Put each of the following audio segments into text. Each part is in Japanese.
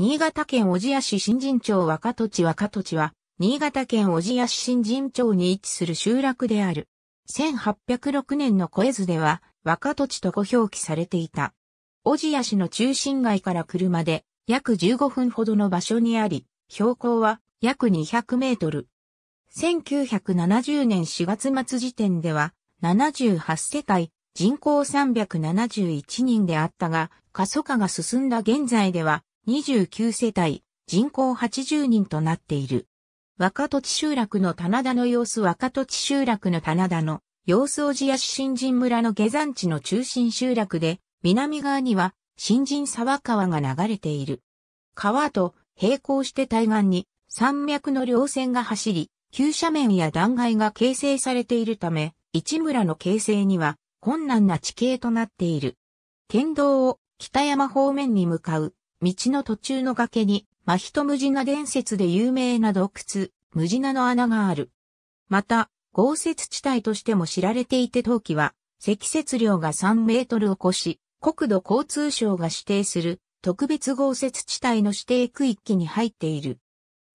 新潟県小千谷市新人町若土地若土地は、新潟県小千谷市新人町に位置する集落である。1806年の小絵図では、若土地とご表記されていた。小千谷市の中心街から車で約15分ほどの場所にあり、標高は約200メートル。1970年4月末時点では、78世帯、人口371人であったが、過疎化が進んだ現在では、29世帯、人口80人となっている。若土地集落の棚田の様子若土地集落の棚田の様子を地谷市新人村の下山地の中心集落で、南側には新人沢川が流れている。川と並行して対岸に山脈の稜線が走り、急斜面や断崖が形成されているため、市村の形成には困難な地形となっている。県道を北山方面に向かう道の途中の崖に、真人無地な伝説で有名な洞窟、無地なの穴がある。また、豪雪地帯としても知られていて陶器は、積雪量が3メートルを超し、国土交通省が指定する特別豪雪地帯の指定区域に入っている。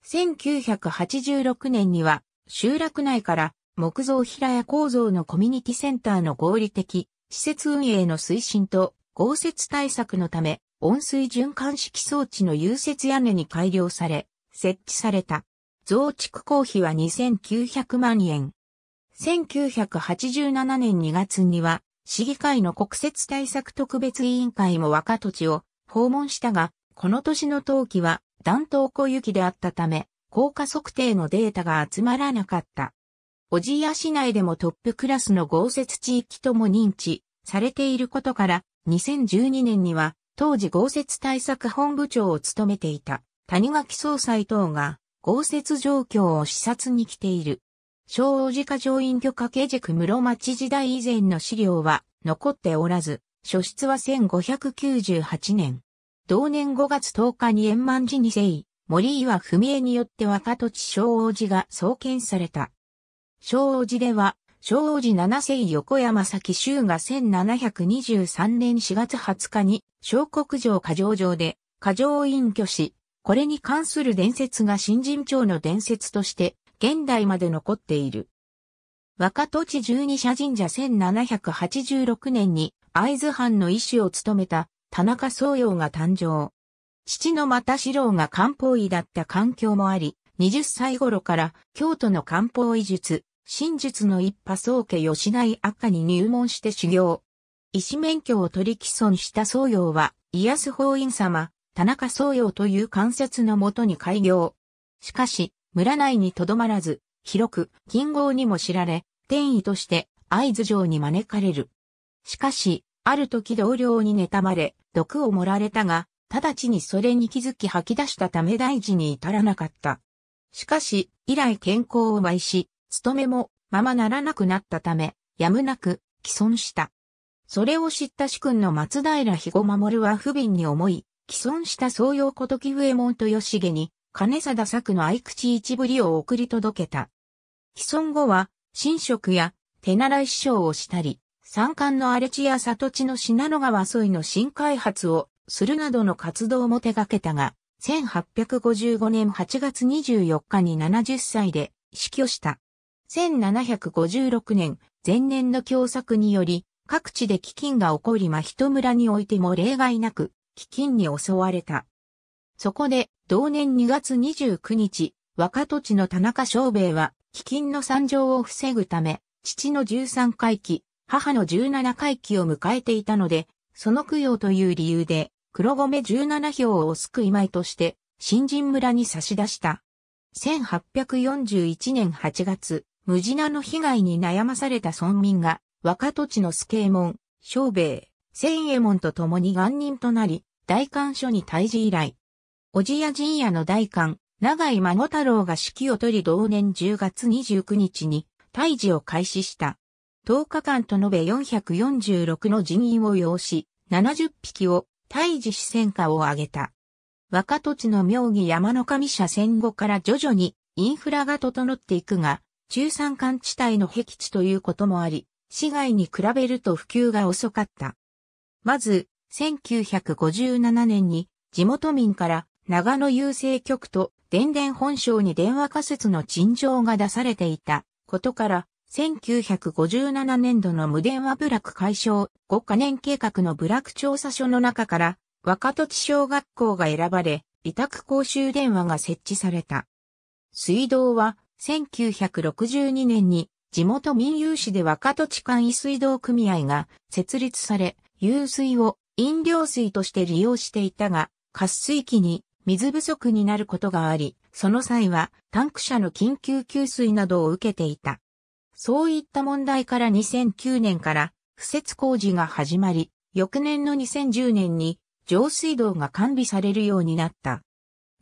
1986年には集落内から木造平屋構造のコミュニティセンターの合理的施設運営の推進と豪雪対策のため温水循環式装置の融雪屋根に改良され、設置された。増築工費は2900万円。1987年2月には、市議会の国設対策特別委員会も若土地を訪問したが、この年の冬季は暖冬小雪であったため、効果測定のデータが集まらなかった。小千谷市内でもトップクラスの豪雪地域とも認知されていることから、2012年には当時豪雪対策本部長を務めていた谷垣総裁等が豪雪状況を視察に来ている。小王子課上院許可家塾室町時代以前の資料は残っておらず、初出は1598年。同年5月10日に円満寺にせい。森岩文江によって若土地小王子が創建された。小王子では正王子七世横山崎州が1723年4月20日に、小国城過剰城で、過剰隠居し、これに関する伝説が新人町の伝説として、現代まで残っている。若土地十二社神社1786年に、会津藩の医師を務めた、田中宗陽が誕生。父の又四郎が漢方医だった環境もあり、20歳頃から京都の漢方医術、真術の一派宗家吉内赤に入門して修行。医師免許を取り既存した宗陽は、イス法院様、田中宗陽という関節のもとに開業。しかし、村内にとどまらず、広く、近郷にも知られ、天意として、合図城に招かれる。しかし、ある時同僚に妬まれ、毒を盛られたが、直ちにそれに気づき吐き出したため大事に至らなかった。しかし、以来健康を害し、務めもままならなくなったため、やむなく既存した。それを知った主君の松平彦守は不憫に思い、既存した創用小時右笛門と義重に、金貞作の愛口一ぶりを送り届けた。既存後は、神職や手習い師匠をしたり、山間の荒れ地や里地の信濃川沿いの新開発をするなどの活動も手掛けたが、1855年8月24日に70歳で死去した。1756年、前年の共作により、各地で飢饉が起こり真人村においても例外なく、飢饉に襲われた。そこで、同年2月29日、若土地の田中昌兵衛は、飢饉の惨状を防ぐため、父の13回忌、母の17回忌を迎えていたので、その供養という理由で、黒米17票を救い米として、新人村に差し出した。1841年8月、無地なの被害に悩まされた村民が、若土地の助右衛門、昌兵衛、千右衛門と共に願人となり、大官所に退治以来。おじや陣屋の大官、長井孫太郎が指揮を取り同年10月29日に、退治を開始した。10日間と延べ446の人員を要し、70匹を退治し戦果を挙げた。若土地の妙義山の上社戦後から徐々にインフラが整っていくが、中山間地帯の僻地ということもあり、市外に比べると普及が遅かった。まず、1957年に地元民から長野郵政局と電電本省に電話仮設の陳情が出されていたことから、1957年度の無電話部落解消5カ年計画の部落調査書の中から、若土地小学校が選ばれ、委託公衆電話が設置された。水道は1962年に地元民有市で若土地間移水道組合が設立され、遊水を飲料水として利用していたが、滑水期に水不足になることがあり、その際はタンク車の緊急給水などを受けていた。そういった問題から2009年から不設工事が始まり、翌年の2010年に上水道が完備されるようになった。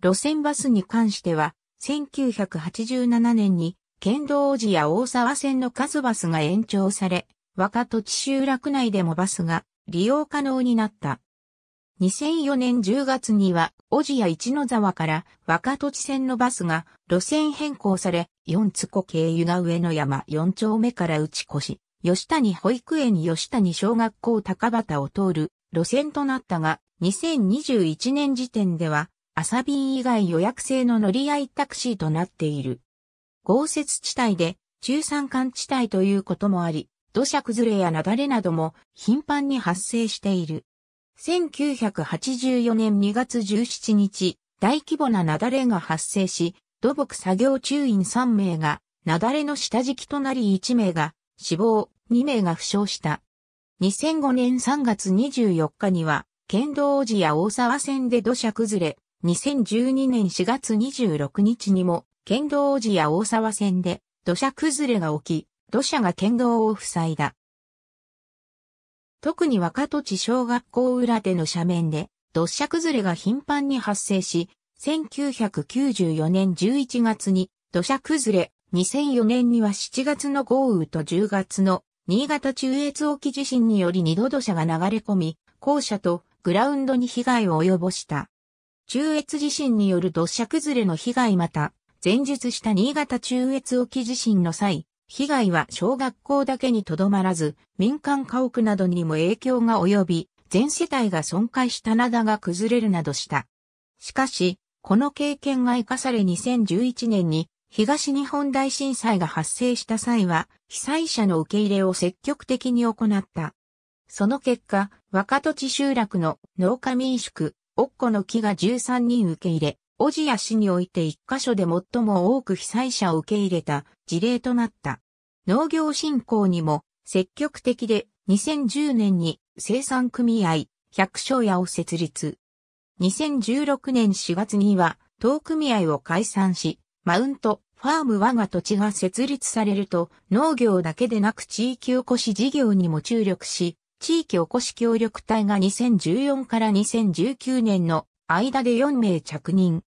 路線バスに関しては、1987年に県道寺や大沢線の数バスが延長され、若土地集落内でもバスが利用可能になった。2004年10月には、小路や一野沢から若土地線のバスが路線変更され、四津湖経由が上野山四丁目から打ち越、し、吉谷保育園吉谷小学校高畑を通る路線となったが、2021年時点では朝便以外予約制の乗り合いタクシーとなっている。豪雪地帯で中山間地帯ということもあり、土砂崩れや雪崩なども頻繁に発生している。1984年2月17日、大規模な雪崩が発生し、土木作業中員3名が、雪崩の下敷きとなり1名が死亡、2名が負傷した。2005年3月24日には、県道寺や大沢線で土砂崩れ、2012年4月26日にも、県道王子や大沢線で土砂崩れが起き、土砂が県道を塞いだ。特に若土地小学校裏での斜面で土砂崩れが頻繁に発生し、1994年11月に土砂崩れ、2004年には7月の豪雨と10月の新潟中越沖地震により2度土砂が流れ込み、校舎とグラウンドに被害を及ぼした。中越地震による土砂崩れの被害また、前述した新潟中越沖地震の際、被害は小学校だけにとどまらず、民間家屋などにも影響が及び、全世帯が損壊した灘が崩れるなどした。しかし、この経験が生かされ2011年に東日本大震災が発生した際は、被災者の受け入れを積極的に行った。その結果、若土地集落の農家民宿、おっこの木が13人受け入れ、おじや市において一箇所で最も多く被災者を受け入れた事例となった。農業振興にも積極的で2010年に生産組合百姓屋を設立。2016年4月には当組合を解散し、マウント、ファーム我が土地が設立されると農業だけでなく地域おこし事業にも注力し、地域おこし協力隊が2014から2019年の間で4名着任。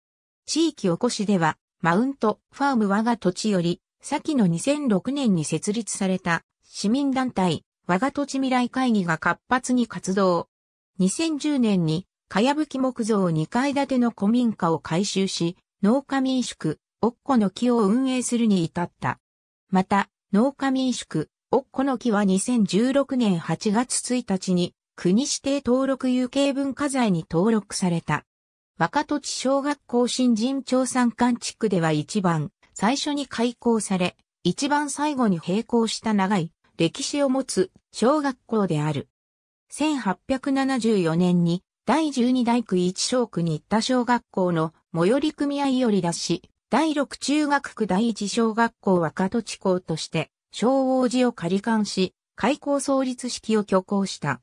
地域おこしでは、マウント、ファーム我が土地より、先の2006年に設立された市民団体、我が土地未来会議が活発に活動。2010年に、かやぶき木造2階建ての古民家を改修し、農家民宿、おっこの木を運営するに至った。また、農家民宿、おっこの木は2016年8月1日に国指定登録有形文化財に登録された。若土地小学校新人町山間地区では一番最初に開校され、一番最後に閉校した長い歴史を持つ小学校である。1874年に第12大区一小区に行った小学校の最寄り組合より出し、第6中学区第一小学校若土地校として昭王寺を仮冠し、開校創立式を挙行した。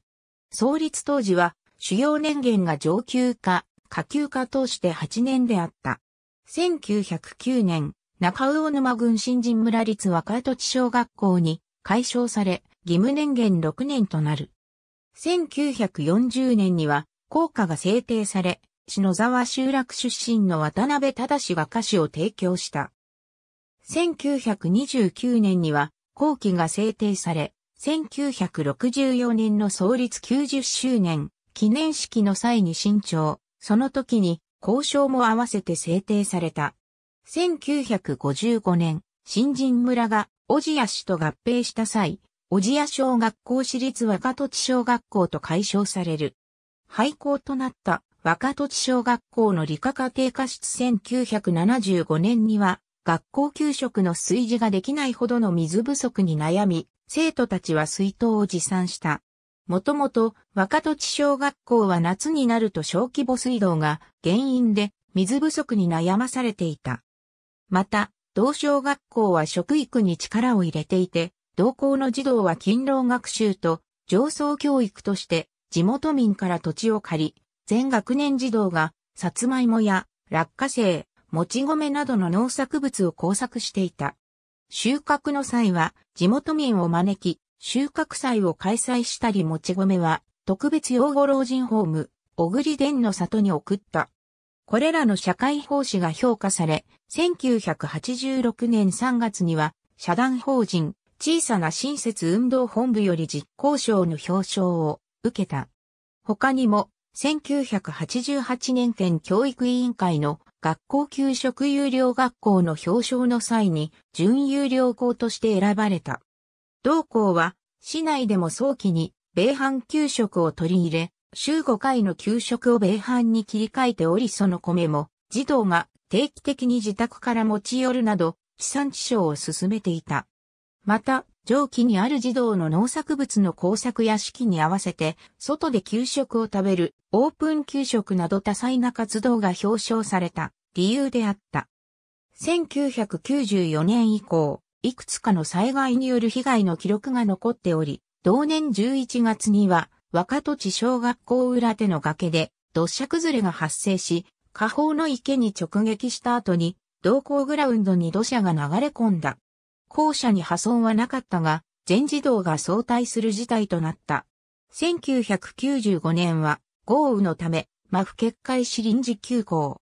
創立当時は、主要年限が上級化、下級化通して8年であった。1909年、中魚沼郡新人村立若土地小学校に解消され、義務年限6年となる。1940年には、校歌が制定され、篠沢集落出身の渡辺忠が歌詞を提供した。1929年には、後期が制定され、1964年の創立90周年記念式の際に新調、その時に交渉も合わせて制定された。1955年、新人村が小千谷市と合併した際、小千谷小学校私立若土地小学校と解消される。廃校となった若土地小学校の理科家庭科室1975年には学校給食の炊事ができないほどの水不足に悩み、生徒たちは水筒を持参した。もともと若土地小学校は夏になると小規模水道が原因で水不足に悩まされていた。また、同小学校は食育に力を入れていて、同校の児童は勤労学習と上層教育として地元民から土地を借り、全学年児童が、さつまいもや落花生、もち米などの農作物を工作していた。収穫の際は地元民を招き、収穫祭を開催したりもち米は特別養護老人ホーム、小栗伝の里に送った。これらの社会奉仕が評価され、1986年3月には、社団法人、小さな親切運動本部より実行賞の表彰を受けた。他にも、1988年県教育委員会の学校給食有料学校の表彰の際に準有料校として選ばれた。同校は市内でも早期に米飯給食を取り入れ、週5回の給食を米飯に切り替えておりその米も児童が定期的に自宅から持ち寄るなど地産地消を進めていた。また、上記にある児童の農作物の工作や式に合わせて、外で給食を食べる、オープン給食など多彩な活動が表彰された理由であった。1994年以降、いくつかの災害による被害の記録が残っており、同年11月には、若土地小学校裏手の崖で土砂崩れが発生し、下方の池に直撃した後に、同校グラウンドに土砂が流れ込んだ。校舎に破損はなかったが、全自動が相対する事態となった。1995年は豪雨のため、マフ決壊し臨時休校。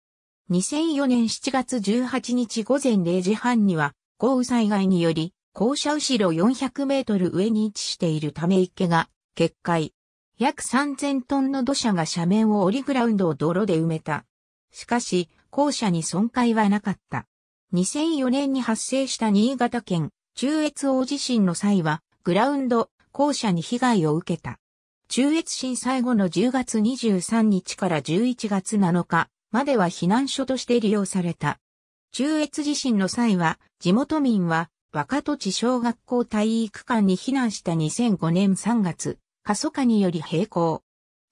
2004年7月18日午前0時半には、豪雨災害により、校舎後ろ400メートル上に位置しているため池が決壊。約3000トンの土砂が斜面を折りグラウンドを泥で埋めた。しかし、校舎に損壊はなかった。2004年に発生した新潟県中越大地震の際は、グラウンド、校舎に被害を受けた。中越震災後の10月23日から11月7日までは避難所として利用された。中越地震の際は、地元民は若戸地小学校体育館に避難した2005年3月、過疎化により閉校。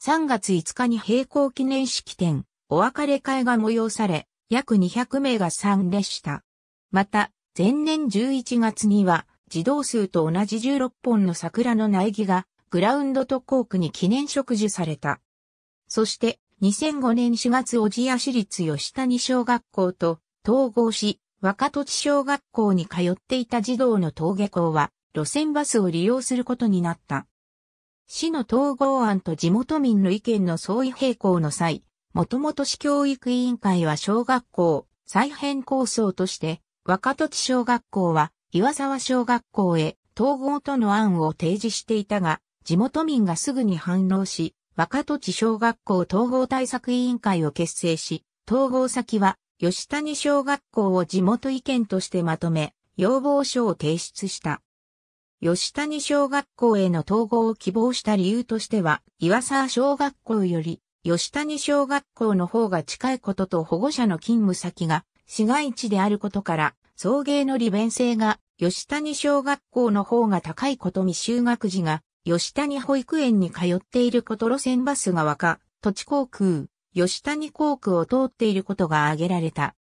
3月5日に閉校記念式典、お別れ会が催され、約200名が参列した。また、前年11月には、児童数と同じ16本の桜の苗木が、グラウンドと校区に記念植樹された。そして、2005年4月小千谷市立吉谷小学校と統合し、若土地小学校に通っていた児童の登下校は、路線バスを利用することになった。市の統合案と地元民の意見の相違並行の際、もともと市教育委員会は小学校、再編構想として、若土地小学校は岩沢小学校へ統合との案を提示していたが、地元民がすぐに反応し、若土地小学校統合対策委員会を結成し、統合先は吉谷小学校を地元意見としてまとめ、要望書を提出した。吉谷小学校への統合を希望した理由としては、岩沢小学校より吉谷小学校の方が近いことと保護者の勤務先が市街地であることから、送迎の利便性が吉谷小学校の方が高いこと未就学児が吉谷保育園に通っていること路線バスが若、土地航空、吉谷航空を通っていることが挙げられた。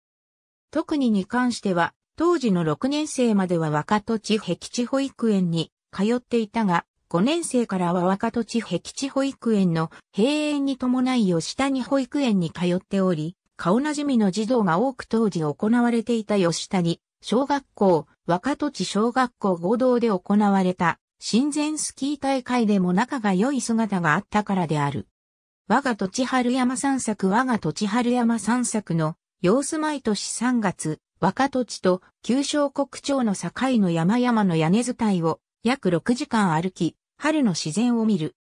特にに関しては、当時の6年生までは若土地壁地保育園に通っていたが、5年生からは若土地壁地保育園の閉園に伴い吉谷保育園に通っており、顔なじみの児童が多く当時行われていた吉谷小学校、若土地小学校合同で行われた親善スキー大会でも仲が良い姿があったからである。我が土地春山散策我が土地春山散策の様子毎年3月、若土地と旧小国町の境の山々の屋根伝いを約6時間歩き、春の自然を見る。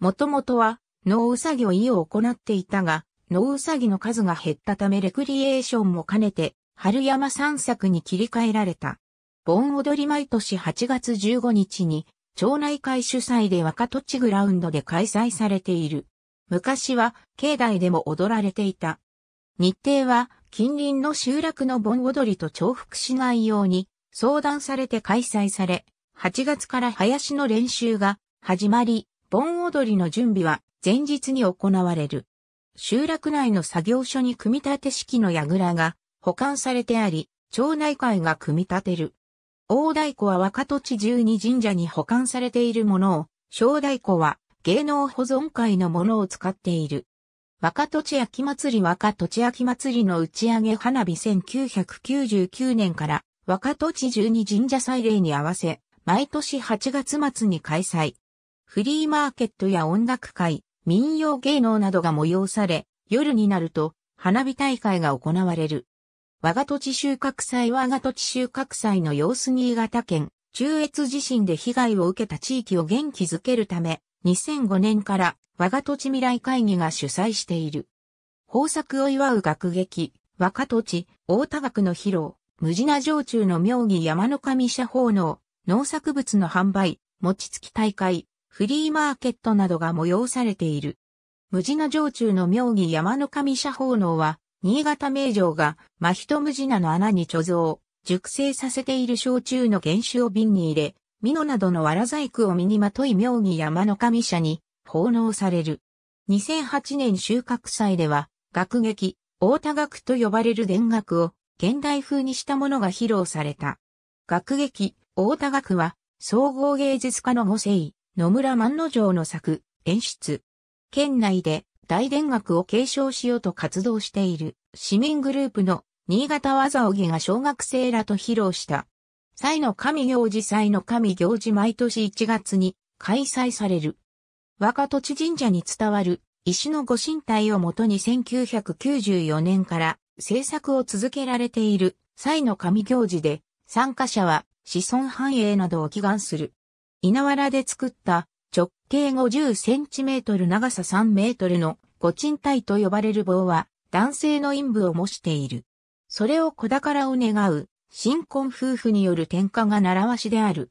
もともとは、農うさぎを家を行っていたが、農うさぎの数が減ったためレクリエーションも兼ねて、春山散策に切り替えられた。盆踊り毎年8月15日に、町内会主催で若土地グラウンドで開催されている。昔は、境内でも踊られていた。日程は、近隣の集落の盆踊りと重複しないように、相談されて開催され、8月から林の練習が始まり、盆踊りの準備は前日に行われる。集落内の作業所に組み立て式の櫓が保管されてあり、町内会が組み立てる。大太鼓は若土地十二神社に保管されているものを、小太鼓は芸能保存会のものを使っている。若土地秋祭り若土地秋祭りの打ち上げ花火1999年から若土地十二神社祭礼に合わせ毎年8月末に開催。フリーマーケットや音楽会、民謡芸能などが催され、夜になると花火大会が行われる。我が土地収穫祭は我が土地収穫祭の様子新潟県、中越地震で被害を受けた地域を元気づけるため、2005年から我が土地未来会議が主催している。豊作を祝う学劇、我が土地、大田学の披露、無地な城中の妙義山の神社奉納、農作物の販売、餅つき大会、フリーマーケットなどが催されている。無地な城中の妙義山の神社奉納は、新潟名城が真人無地なの穴に貯蔵、熟成させている焼酎の原酒を瓶に入れ、美濃などのわら細工を身にまとい妙義山の神社に奉納される。2008年収穫祭では、学劇、大田学と呼ばれる田楽を現代風にしたものが披露された。学劇、大田学は、総合芸術家の母性、野村万之丞の作、演出。県内で大田学を継承しようと活動している市民グループの新潟わざおぎが小学生らと披露した。祭の神行事祭の神行事毎年1月に開催される。若土地神社に伝わる石のご神体をもとに1994年から制作を続けられている祭の神行事で参加者は子孫繁栄などを祈願する。稲わらで作った直径50センチメートル長さ3メートルの五賃体と呼ばれる棒は男性の陰部を模している。それを子宝を願う新婚夫婦による天下が習わしである。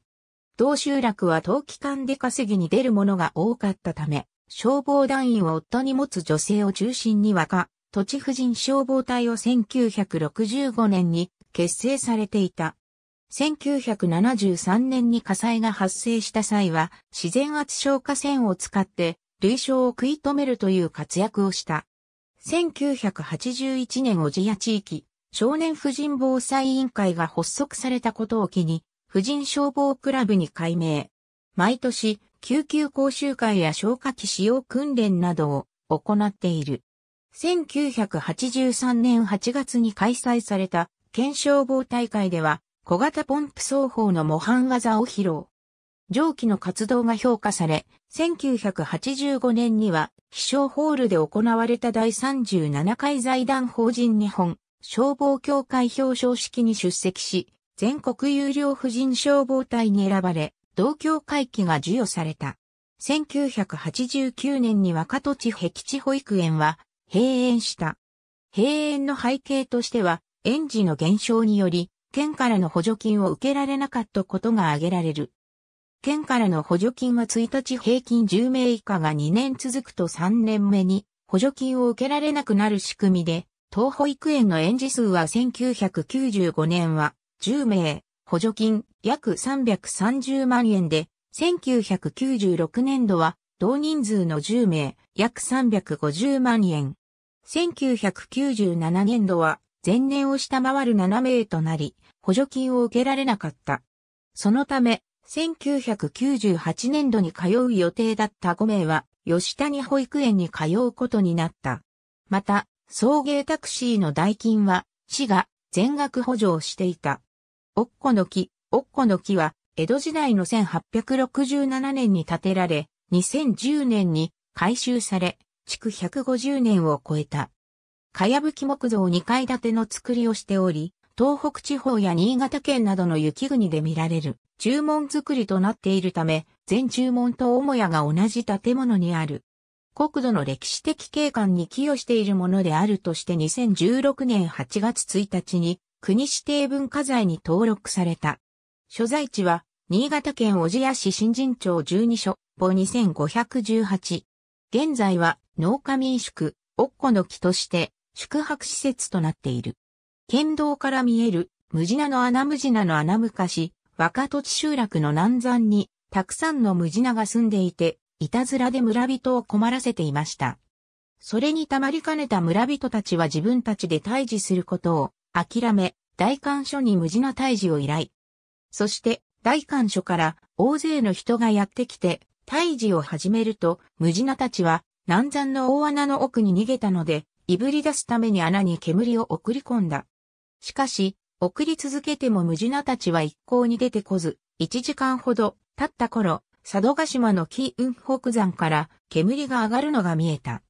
同集落は冬期間で稼ぎに出る者が多かったため、消防団員を夫に持つ女性を中心に若、土地婦人消防隊を1965年に結成されていた。1973年に火災が発生した際は、自然圧消火栓を使って、類焼を食い止めるという活躍をした。1981年小千谷地域、少年婦人防災委員会が発足されたことを機に、婦人消防クラブに改名。毎年、救急講習会や消火器使用訓練などを行っている。1983年8月に開催された県消防大会では小型ポンプ奏法の模範技を披露。上記の活動が評価され、1985年には、秘書ホールで行われた第37回財団法人日本消防協会表彰式に出席し、全国有料婦人消防隊に選ばれ、同協会旗が授与された。1989年に若戸地壁地保育園は閉園した。閉園の背景としては、園児の減少により、県からの補助金を受けられなかったことが挙げられる。県からの補助金は1日平均10名以下が2年続くと3年目に補助金を受けられなくなる仕組みで、当保育園の園児数は1995年は10名、補助金約330万円で、1996年度は同人数の10名約350万円。1997年度は前年を下回る7名となり、補助金を受けられなかった。そのため、1998年度に通う予定だった5名は、吉谷保育園に通うことになった。また、送迎タクシーの代金は、市が全額補助をしていた。おっこの木、おっこの木は、江戸時代の1867年に建てられ、2010年に改修され、築150年を超えた。かやぶき木造2階建ての作りをしており、東北地方や新潟県などの雪国で見られる注文作りとなっているため、全注文と母屋が同じ建物にある。国土の歴史的景観に寄与しているものであるとして2016年8月1日に国指定文化財に登録された。所在地は新潟県小千谷市新人町12所、母2518。現在は農家民宿、おっこの木として宿泊施設となっている。県道から見える、無ジナの穴無ジナの穴昔、若土地集落の南山に、たくさんの無ジナが住んでいて、いたずらで村人を困らせていました。それにたまりかねた村人たちは自分たちで退治することを諦め、大官所に無事な退治を依頼。そして、大官所から大勢の人がやってきて、退治を始めると、無事なたちは、南山の大穴の奥に逃げたので、いぶり出すために穴に煙を送り込んだ。しかし、送り続けても無事なたちは一向に出てこず、一時間ほど経った頃、佐渡島の木雲北山から煙が上がるのが見えた。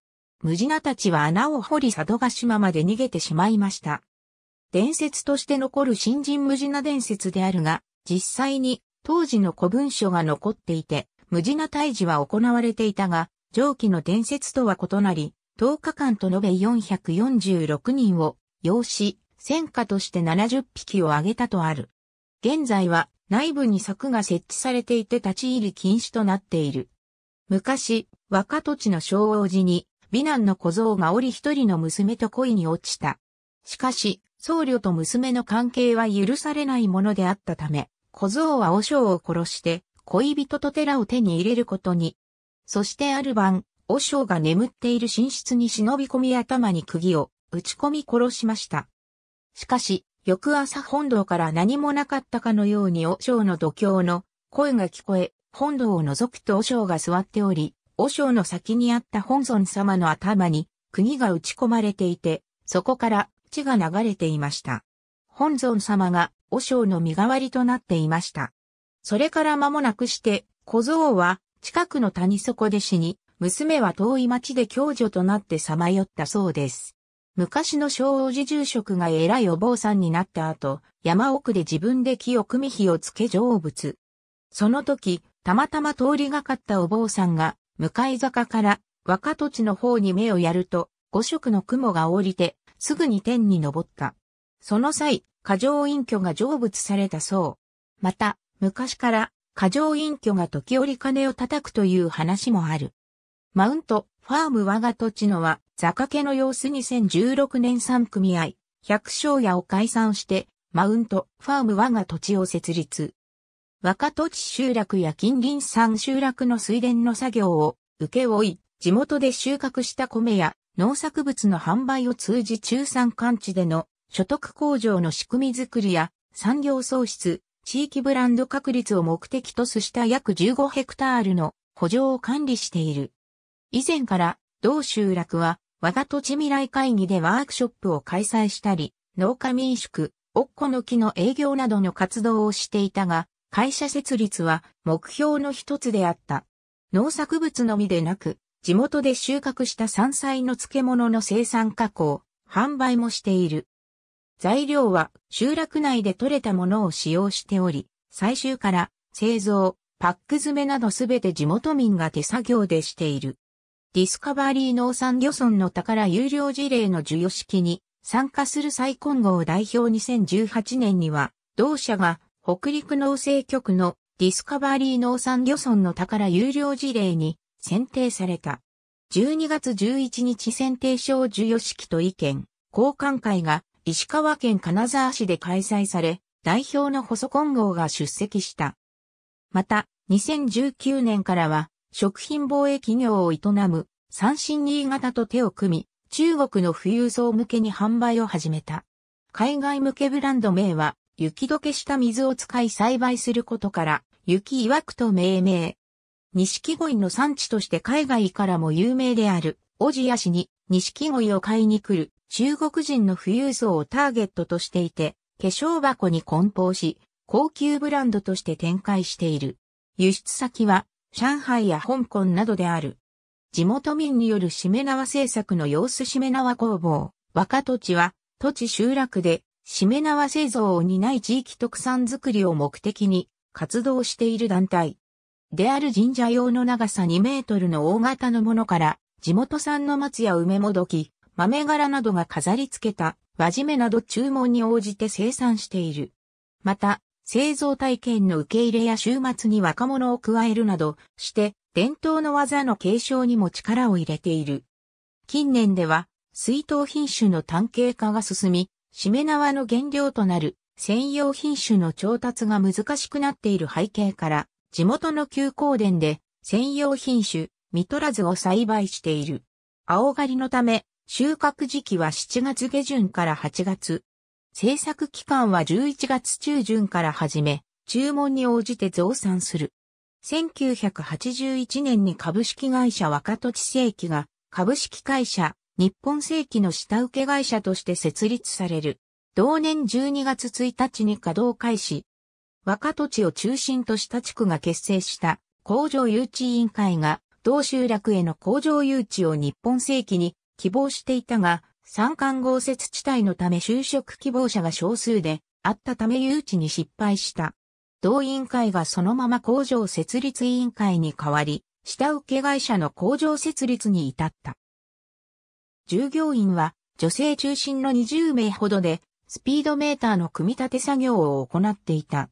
ムジナたちは穴を掘り佐渡島まで逃げてしまいました。伝説として残る新人無事な伝説であるが、実際に当時の古文書が残っていて、無事な退治は行われていたが、上記の伝説とは異なり、10日間と延べ446人を養子、戦果として70匹を挙げたとある。現在は内部に柵が設置されていて立ち入り禁止となっている。昔、若土地の小王子に美男の小僧が折一人の娘と恋に落ちた。しかし、僧侶と娘の関係は許されないものであったため、小僧は和尚を殺して、恋人と寺を手に入れることに。そしてある晩、和尚が眠っている寝室に忍び込み頭に釘を打ち込み殺しました。しかし、翌朝本堂から何もなかったかのように和尚の度胸の声が聞こえ、本堂を覗くと和尚が座っており、和尚の先にあった本尊様の頭に釘が打ち込まれていて、そこから血が流れていました。本尊様が和尚の身代わりとなっていました。それから間もなくして、小僧は近くの谷底で死に、娘は遠い町で共助となってさまよったそうです。昔の小王子住職が偉いお坊さんになった後、山奥で自分で木を組み火をつけ成仏。その時、たまたま通りがかったお坊さんが、向かい坂から若土地の方に目をやると、五色の雲が降りて、すぐに天に昇った。その際、過剰隠居が成仏されたそう。また、昔から過剰隠居が時折金を叩くという話もある。マウント、ファーム我が土地のは、ザカケの様子2016年3組合、百姓屋を解散して、マウント、ファーム我が土地を設立。若土地集落や近隣山集落の水田の作業を請け負い、地元で収穫した米や農作物の販売を通じ中山間地での所得向上の仕組みづくりや産業創出、地域ブランド確立を目的とすした約15ヘクタールの補助を管理している。以前から同集落は我が土地未来会議でワークショップを開催したり、農家民宿、おっこの木の営業などの活動をしていたが、会社設立は目標の一つであった。農作物のみでなく、地元で収穫した山菜の漬物の生産加工、販売もしている。材料は集落内で採れたものを使用しており、最終から製造、パック詰めなどすべて地元民が手作業でしている。ディスカバリー農産漁村の宝有料事例の授与式に参加する再混合代表2018年には、同社が北陸農政局のディスカバリー農産漁村の宝有料事例に選定された。12月11日選定賞授与式と意見、交換会が石川県金沢市で開催され、代表の細混合が出席した。また、2019年からは、食品貿易業を営む、三振新潟と手を組み、中国の富裕層向けに販売を始めた。海外向けブランド名は、雪解けした水を使い栽培することから、雪曰くと命名。錦鯉の産地として海外からも有名である、小千谷市に錦鯉を買いに来る中国人の富裕層をターゲットとしていて、化粧箱に梱包し、高級ブランドとして展開している。輸出先は上海や香港などである。地元民によるしめ縄製作の様子しめ縄工房、若土地は、土地集落で、しめ縄製造を担い地域特産づくりを目的に活動している団体。である神社用の長さ2メートルの大型のものから、地元産の松や梅もどき、豆柄などが飾り付けた、輪締めなど注文に応じて生産している。また、製造体験の受け入れや週末に若者を加えるなどして伝統の技の継承にも力を入れている。近年では水筒品種の単形化が進み、しめ縄の原料となる専用品種の調達が難しくなっている背景から、地元の休耕田で専用品種、ミトラズを栽培している。青狩りのため、収穫時期は7月下旬から8月、制作期間は11月中旬から始め、注文に応じて増産する。1981年に株式会社若土地世紀が株式会社日本世紀の下請け会社として設立される。同年12月1日に稼働開始。若土地を中心とした地区が結成した工場誘致委員会が同集落への工場誘致を日本世紀に希望していたが、山間豪雪地帯のため就職希望者が少数であったため誘致に失敗した。同委員会がそのまま工場設立委員会に代わり、下請け会社の工場設立に至った。従業員は女性中心の20名ほどで、スピードメーターの組み立て作業を行っていた。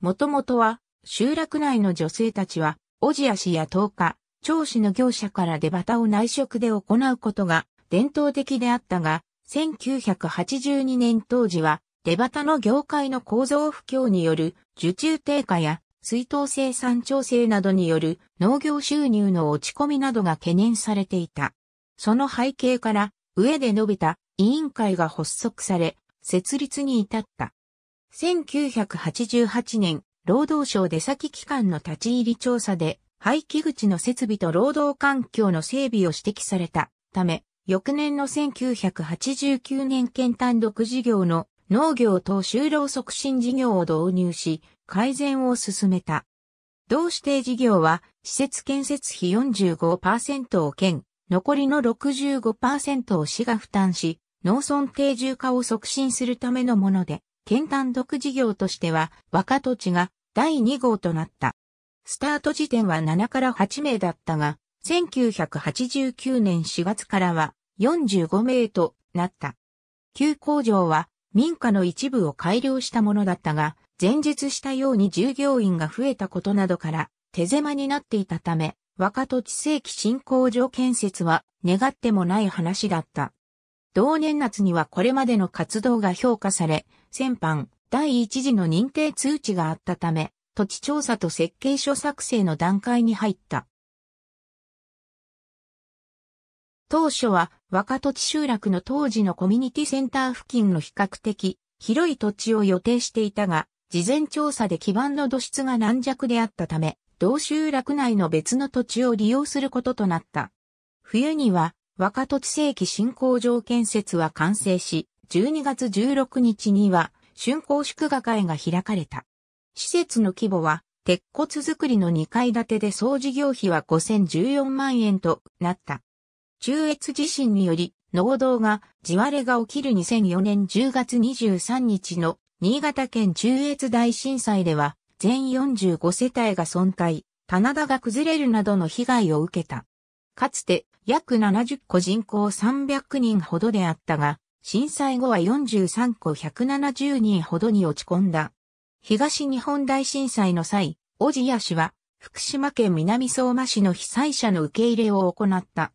もともとは、集落内の女性たちは、おじやしや東日、調子の業者から出旗を内職で行うことが伝統的であったが、1982年当時は、出端の業界の構造不況による受注低下や水道生産調整などによる農業収入の落ち込みなどが懸念されていた。その背景から上で述べた委員会が発足され、設立に至った。1988年、労働省出先機関の立ち入り調査で、廃棄口の設備と労働環境の整備を指摘されたため、翌年の1989年県単独事業の農業等就労促進事業を導入し、改善を進めた。同指定事業は、施設建設費45%を県、残りの65%を市が負担し、農村定住化を促進するためのもので、県単独事業としては、若土地が第2号となった。スタート時点は7から8名だったが、1989年4月からは45名となった。旧工場は民家の一部を改良したものだったが、前述したように従業員が増えたことなどから手狭になっていたため、若土地世紀新工場建設は願ってもない話だった。同年夏にはこれまでの活動が評価され、先般第一次の認定通知があったため、土地調査と設計書作成の段階に入った。当初は若土地集落の当時のコミュニティセンター付近の比較的広い土地を予定していたが、事前調査で基盤の土質が軟弱であったため、同集落内の別の土地を利用することとなった。冬には若土地正規振興場建設は完成し、12月16日には竣工祝賀会が開かれた。施設の規模は鉄骨造りの2階建てで総事業費は5014万円となった。中越地震により、農道が地割れが起きる2004年10月23日の新潟県中越大震災では、全45世帯が損壊、棚田が崩れるなどの被害を受けた。かつて約70個人口300人ほどであったが、震災後は43個170人ほどに落ち込んだ。東日本大震災の際、小千谷市は福島県南相馬市の被災者の受け入れを行った。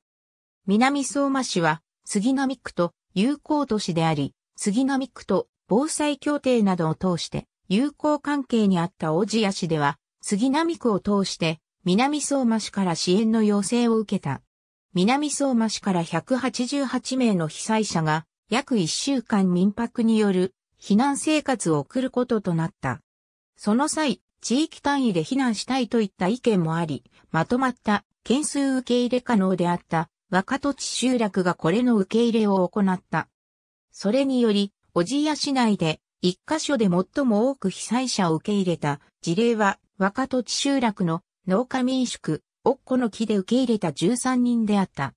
南相馬市は杉並区と友好都市であり、杉並区と防災協定などを通して友好関係にあった小千谷市では、杉並区を通して南相馬市から支援の要請を受けた。南相馬市から188名の被災者が約1週間民泊による避難生活を送ることとなった。その際、地域単位で避難したいといった意見もあり、まとまった件数受け入れ可能であった若土地集落がこれの受け入れを行った。それにより、おじや市内で一箇所で最も多く被災者を受け入れた事例は若土地集落の農家民宿、おっこの木で受け入れた13人であった。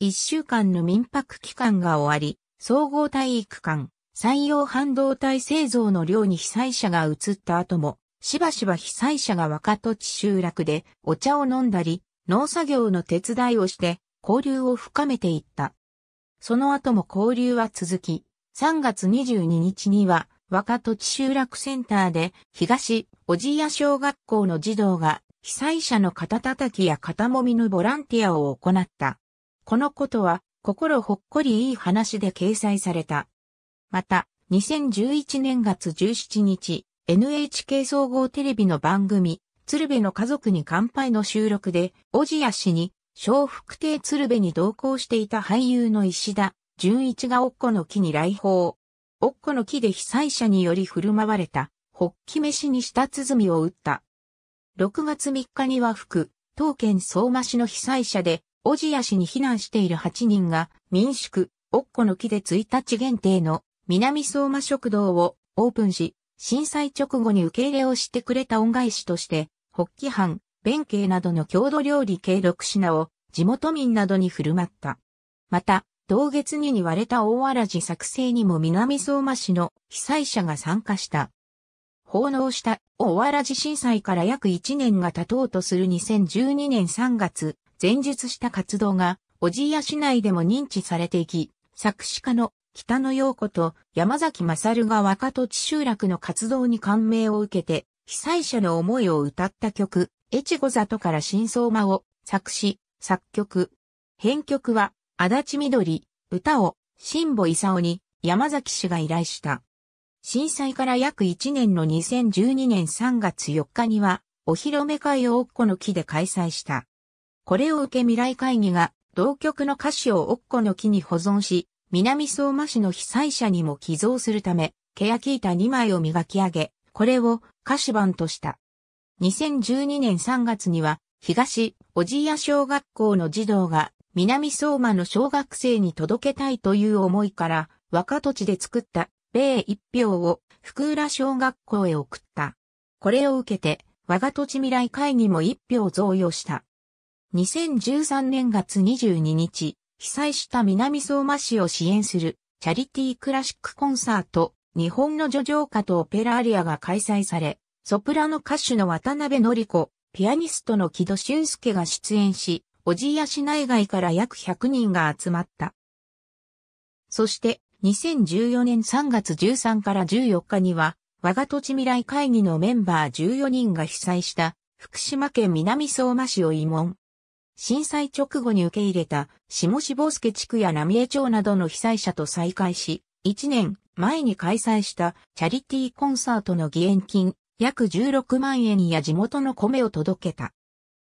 1週間の民泊期間が終わり、総合体育館、採用半導体製造の寮に被災者が移った後も、しばしば被災者が若土地集落でお茶を飲んだり、農作業の手伝いをして交流を深めていった。その後も交流は続き、3月22日には若土地集落センターで東小千谷小学校の児童が被災者の肩叩きや肩もみのボランティアを行った。このことは心ほっこりいい話で掲載された。また、2011年月17日、NHK 総合テレビの番組、鶴瓶の家族に乾杯の収録で、小千谷氏に小福亭鶴瓶に同行していた俳優の石田純一がおっこの木に来訪。おっこの木で被災者により振る舞われた、ほっき飯に舌鼓を打った。6月3日には福、東県相馬市の被災者で、小千谷市に避難している8人が、民宿、おっこの木で1日限定の南相馬食堂をオープンし、震災直後に受け入れをしてくれた恩返しとして、北ッキ飯、弁慶などの郷土料理計6品を地元民などに振る舞った。また、同月にに割れた大荒寺作成にも南相馬市の被災者が参加した。奉納した大荒寺震災から約1年が経とうとする2012年3月、前述した活動が、おじや市内でも認知されていき、作詞家の北野陽子と山崎勝が若戸地集落の活動に感銘を受けて、被災者の思いを歌った曲、越後里から真相間を作詞、作曲。編曲は、足立緑、歌を、新保勲に、山崎氏が依頼した。震災から約1年の2012年3月4日には、お披露目会をおっこの木で開催した。これを受け未来会議が、同曲の歌詞をおっこの木に保存し、南相馬市の被災者にも寄贈するため、ケヤキ板2枚を磨き上げ、これを歌詞版とした。2012年3月には、東、小千谷小学校の児童が、南相馬の小学生に届けたいという思いから、若土地で作った米一票を福浦小学校へ送った。これを受けて、我が土地未来会議も一票贈与した。2013年月22日、被災した南相馬市を支援するチャリティークラシックコンサート、日本の叙情歌とオペラアリアが開催され、ソプラノ歌手の渡辺則子、ピアニストの木戸俊介が出演し、じ千や市内外から約100人が集まった。そして、2014年3月13から14日には、我が土地未来会議のメンバー14人が被災した福島県南相馬市を慰問。震災直後に受け入れた下志望介地区や浪江町などの被災者と再会し、1年前に開催したチャリティーコンサートの義援金約16万円や地元の米を届けた。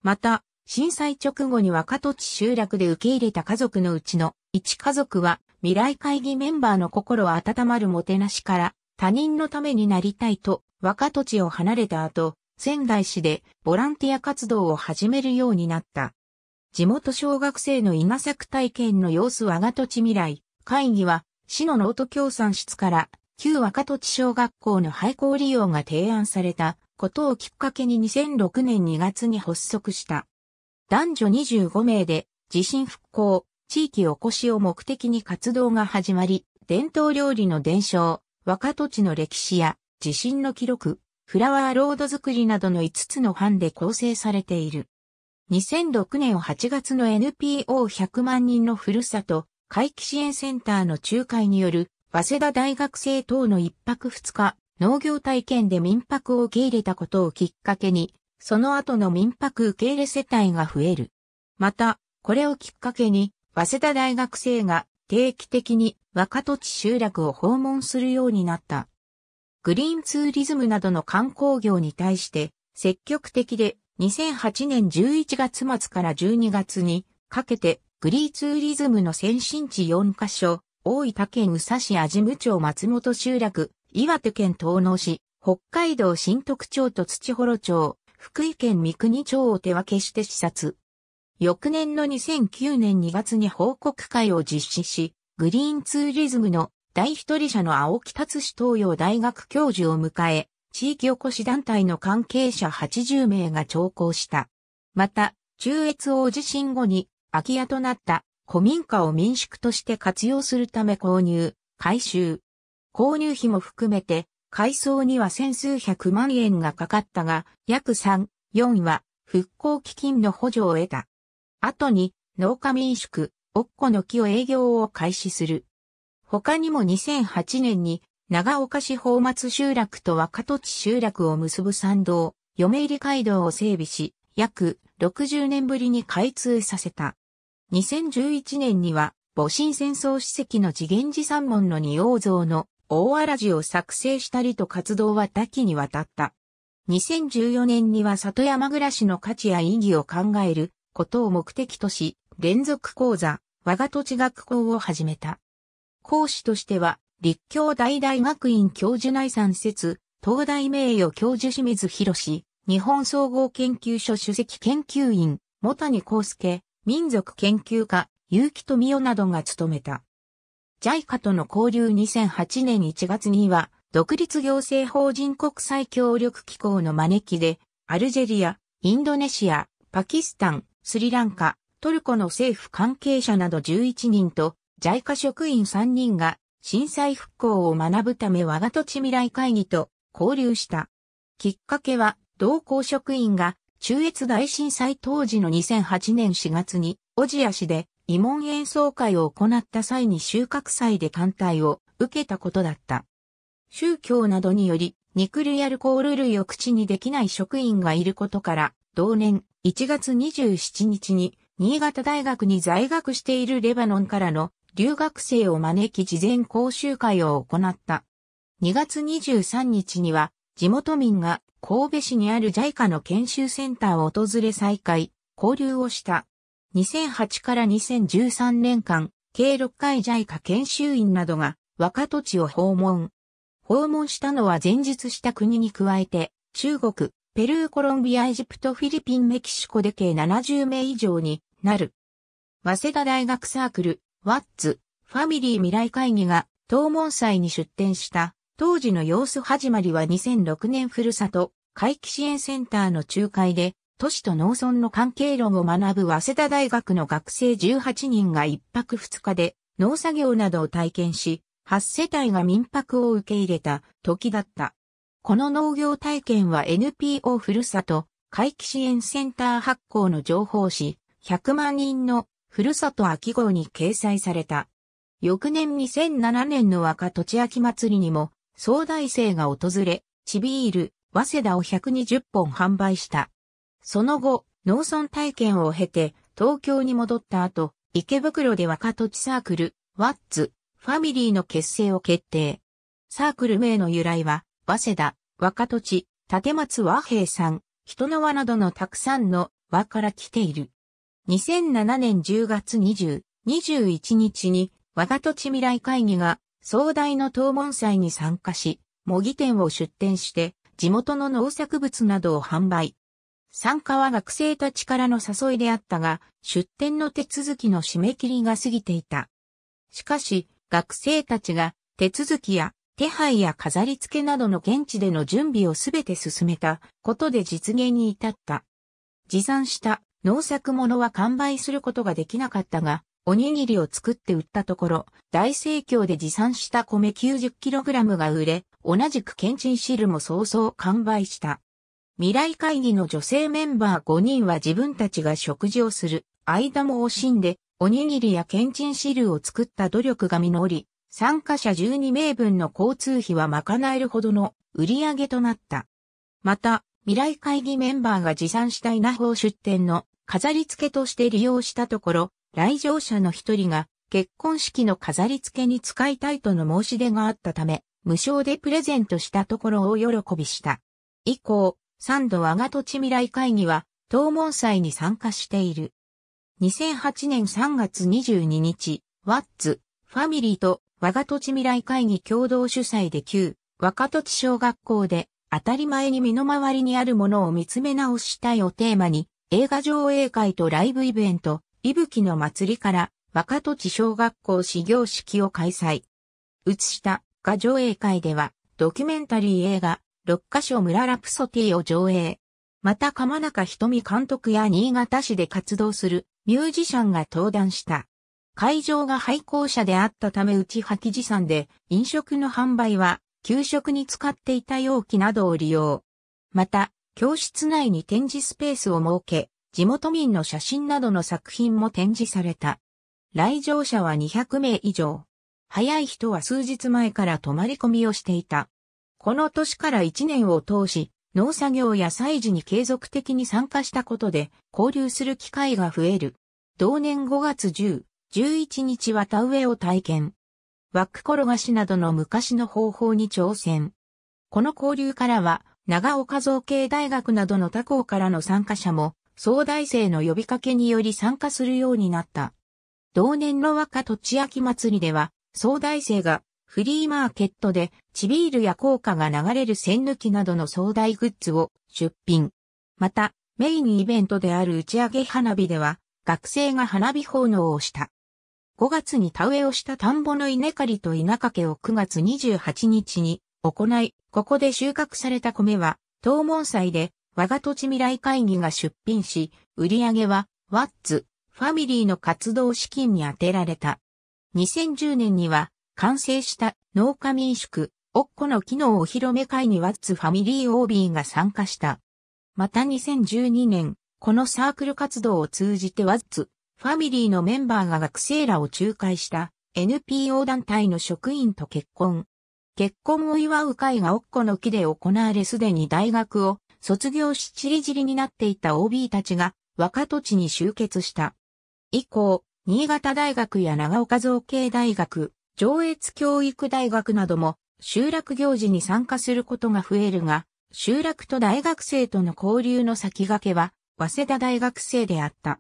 また、震災直後に若土地集落で受け入れた家族のうちの一家族は未来会議メンバーの心温まるもてなしから他人のためになりたいと若土地を離れた後、仙台市でボランティア活動を始めるようになった。地元小学生の稲作体験の様子は若土地未来会議は市のノート協賛室から旧若土地小学校の廃校利用が提案されたことをきっかけに2006年2月に発足した。男女25名で地震復興、地域おこしを目的に活動が始まり、伝統料理の伝承、若土地の歴史や地震の記録、フラワーロード作りなどの5つの班で構成されている。2006年8月の NPO100 万人のふるさと、回帰支援センターの仲介による早稲田大学生等の一泊二日、農業体験で民泊を受け入れたことをきっかけに、その後の民泊受け入れ世帯が増える。また、これをきっかけに、早稲田大学生が定期的に若土地集落を訪問するようになった。グリーンツーリズムなどの観光業に対して積極的で2008年11月末から12月にかけてグリーツーリズムの先進地4カ所、大分県宇佐市味務町松本集落、岩手県東農市、北海道新徳町と土幌町、福井県三国町を手分けして視察。翌年の2009年2月に報告会を実施し、グリーンツーリズムの第一人者の青木達史東洋大学教授を迎え、地域おこし団体の関係者80名が聴講した。また、中越大地震後に空き家となった古民家を民宿として活用するため購入、改修。購入費も含めて、改装には千数百万円がかかったが、約3、4は復興基金の補助を得た。後に農家民宿、おっこの木を営業を開始する。他にも2008年に長岡市宝松集落と若土地集落を結ぶ参道、嫁入り街道を整備し、約60年ぶりに開通させた。2011年には、戊辰戦争史跡の次元寺三門の二王像の大荒寺を作成したりと活動は多岐にわたった。2014年には里山暮らしの価値や意義を考えることを目的とし、連続講座、我が土地学校を始めた。講師としては、立教大大学院教授内参説、東大名誉教授清水博士、日本総合研究所主席研究員、元谷康介、民族研究家、結城富代などが務めた。JICA との交流2008年1月には、独立行政法人国際協力機構の招きで、アルジェリア、インドネシア、パキスタン、スリランカ、トルコの政府関係者など11人と、JICA 職員3人が、震災復興を学ぶため我が土地未来会議と交流した。きっかけは、同行職員が中越大震災当時の2008年4月に、小千谷市で慰問演奏会を行った際に収穫祭で艦隊を受けたことだった。宗教などにより、肉類アルコール類を口にできない職員がいることから、同年1月27日に、新潟大学に在学しているレバノンからの留学生を招き事前講習会を行った。2月23日には地元民が神戸市にある JICA の研修センターを訪れ再開、交流をした。2008から2013年間、計6回 JICA 研修員などが若土地を訪問。訪問したのは前述した国に加えて、中国、ペルー、コロンビア、エジプト、フィリピン、メキシコで計70名以上になる。早稲田大学サークル、ワッツ、ファミリー未来会議が、東門祭に出展した当時の様子始まりは2006年ふるさと、回帰支援センターの仲介で、都市と農村の関係論を学ぶ早稲田大学の学生18人が1泊2日で農作業などを体験し、8世帯が民泊を受け入れた時だった。この農業体験は NPO ふるさと、回帰支援センター発行の情報誌、100万人のふるさと秋号に掲載された。翌年2007年の若土地秋祭りにも総大生が訪れ、チビール、早稲田を120本販売した。その後、農村体験を経て、東京に戻った後、池袋で若土地サークル、ワッツ、ファミリーの結成を決定。サークル名の由来は、早稲田、若土地、立松和平さん、人の輪などのたくさんの輪から来ている。2007年10月20、21日に、我が土地未来会議が壮大の東門祭に参加し、模擬店を出店して、地元の農作物などを販売。参加は学生たちからの誘いであったが、出店の手続きの締め切りが過ぎていた。しかし、学生たちが手続きや手配や飾り付けなどの現地での準備をすべて進めたことで実現に至った。持参した農作物は完売することができなかったが、おにぎりを作って売ったところ、大盛況で持参した米 90kg が売れ、同じくけんちん汁も早々完売した。未来会議の女性メンバー5人は自分たちが食事をする間も惜しんで、おにぎりやけんちん汁を作った努力が実り、参加者12名分の交通費は賄えるほどの売り上げとなった。また、未来会議メンバーが持参した稲穂出店の飾り付けとして利用したところ、来場者の一人が結婚式の飾り付けに使いたいとの申し出があったため、無償でプレゼントしたところを喜びした。以降、三度我が土地未来会議は、東門祭に参加している。2008年3月22日、ワッツ、ファミリーと我が土地未来会議共同主催で旧、若土地小学校で、当たり前に身の回りにあるものを見つめ直したいをテーマに、映画上映会とライブイベント、いぶきの祭りから、若土地小学校始業式を開催。映したが上映会では、ドキュメンタリー映画、六ヶ所村ラプソティを上映。また、鎌中瞳監督や新潟市で活動するミュージシャンが登壇した。会場が廃校舎であったため内吐き持参で、飲食の販売は、給食に使っていた容器などを利用。また、教室内に展示スペースを設け、地元民の写真などの作品も展示された。来場者は200名以上。早い人は数日前から泊まり込みをしていた。この年から1年を通し、農作業や祭事に継続的に参加したことで、交流する機会が増える。同年5月10、11日は田植えを体験。枠転がしなどの昔の方法に挑戦。この交流からは、長岡造形大学などの他校からの参加者も総大生の呼びかけにより参加するようになった。同年の若土地秋祭りでは、総大生がフリーマーケットで地ビールや効果が流れる栓抜きなどの壮大グッズを出品。また、メインイベントである打ち上げ花火では、学生が花火奉納をした。5月に田植えをした田んぼの稲刈りと稲掛けを9月28日に行い、ここで収穫された米は、東門祭で我が土地未来会議が出品し、売り上げは、ワッツ、ファミリーの活動資金に充てられた。2010年には、完成した農家民宿、おっこの機能お披露目会にワッツファミリー OB が参加した。また2012年、このサークル活動を通じてワッツ、ファミリーのメンバーが学生らを仲介した NPO 団体の職員と結婚。結婚を祝う会がおっこの木で行われすでに大学を卒業しちりじりになっていた OB たちが若土地に集結した。以降、新潟大学や長岡造形大学、上越教育大学なども集落行事に参加することが増えるが、集落と大学生との交流の先駆けは、早稲田大学生であった。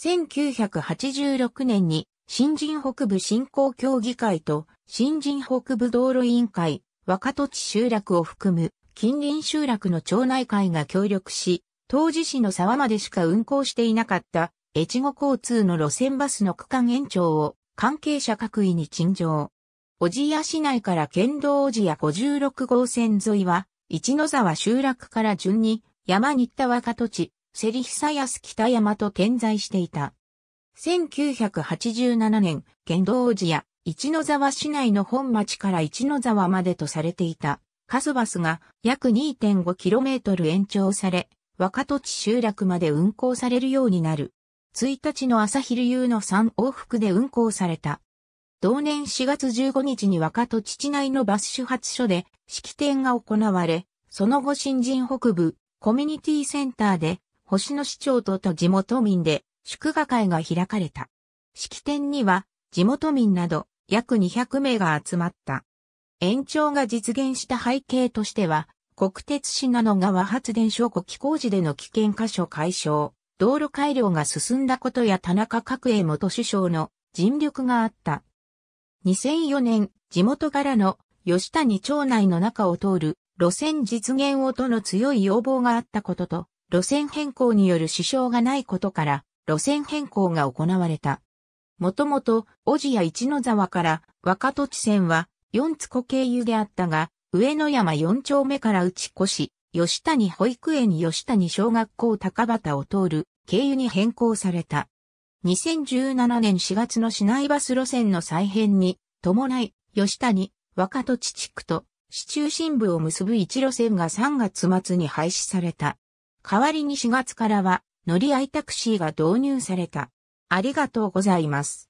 1986年に新人北部振興協議会と新人北部道路委員会、若土地集落を含む近隣集落の町内会が協力し、当時市の沢までしか運行していなかった、越後交通の路線バスの区間延長を関係者各位に陳情。小千谷市内から県道小千谷56号線沿いは、一の沢集落から順に山に行った若土地、セリヒサヤス北山と点在していた。1987年、県道小千谷、一の沢市内の本町から一の沢までとされていた。カスバスが約 2.5km 延長され、若土地集落まで運行されるようになる。1日の朝昼夕の3往復で運行された。同年4月15日に若土地内のバス主発所で式典が行われ、その後新人北部コミュニティセンターで星野市長とと地元民で祝賀会が開かれた。式典には地元民など約200名が集まった。延長が実現した背景としては、国鉄信濃川発電所後期工事での危険箇所解消、道路改良が進んだことや田中角栄元首相の尽力があった。2004年、地元からの吉谷町内の中を通る路線実現をとの強い要望があったことと、路線変更による支障がないことから、路線変更が行われた。もともと、小路や一野沢から若土地線は四つ子経由であったが、上野山四丁目から打ち越し、吉谷保育園吉谷小学校高畑を通る経由に変更された。2017年4月の市内バス路線の再編に伴い、吉谷、若戸地地区と市中心部を結ぶ一路線が3月末に廃止された。代わりに4月からは乗り合いタクシーが導入された。ありがとうございます。